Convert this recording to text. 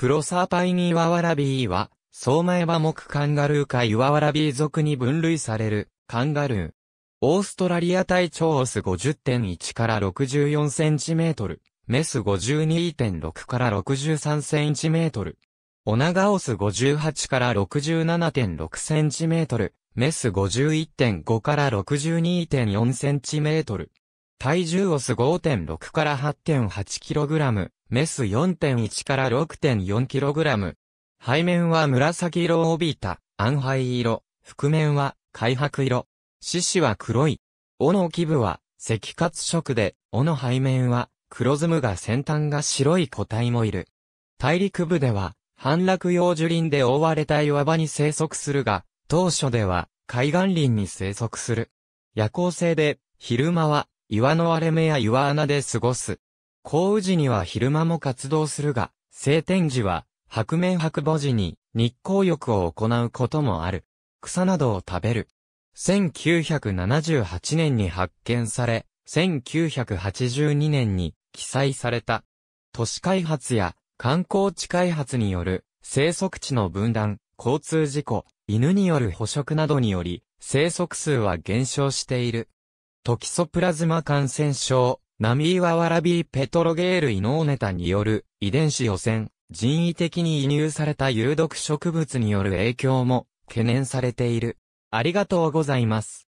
プロサーパイニーワワラビーは、相前場目カンガルーかイワワラビー族に分類される、カンガルー。オーストラリア体長オス50.1から64センチメートル、メス52.6から63センチメートル。オナガオス58から67.6センチメートル、メス51.5から62.4センチメートル。体重オス5.6から 8.8kg、メス4.1から 6.4kg。背面は紫色を帯びた、暗灰色、覆面は灰白色。獅子は黒い。尾の基部は赤褐色で、尾の背面は黒ずむが先端が白い個体もいる。大陸部では、反落葉樹林で覆われた岩場に生息するが、当初では海岸林に生息する。夜行性で、昼間は岩の割れ目や岩穴で過ごす。降雨時には昼間も活動するが、晴天時は、白面白母時に日光浴を行うこともある。草などを食べる。1978年に発見され、1982年に記載された。都市開発や観光地開発による生息地の分断、交通事故、犬による捕食などにより、生息数は減少している。トキソプラズマ感染症、ナミーワワラビーペトロゲールイノーネタによる遺伝子汚染、人為的に移入された有毒植物による影響も懸念されている。ありがとうございます。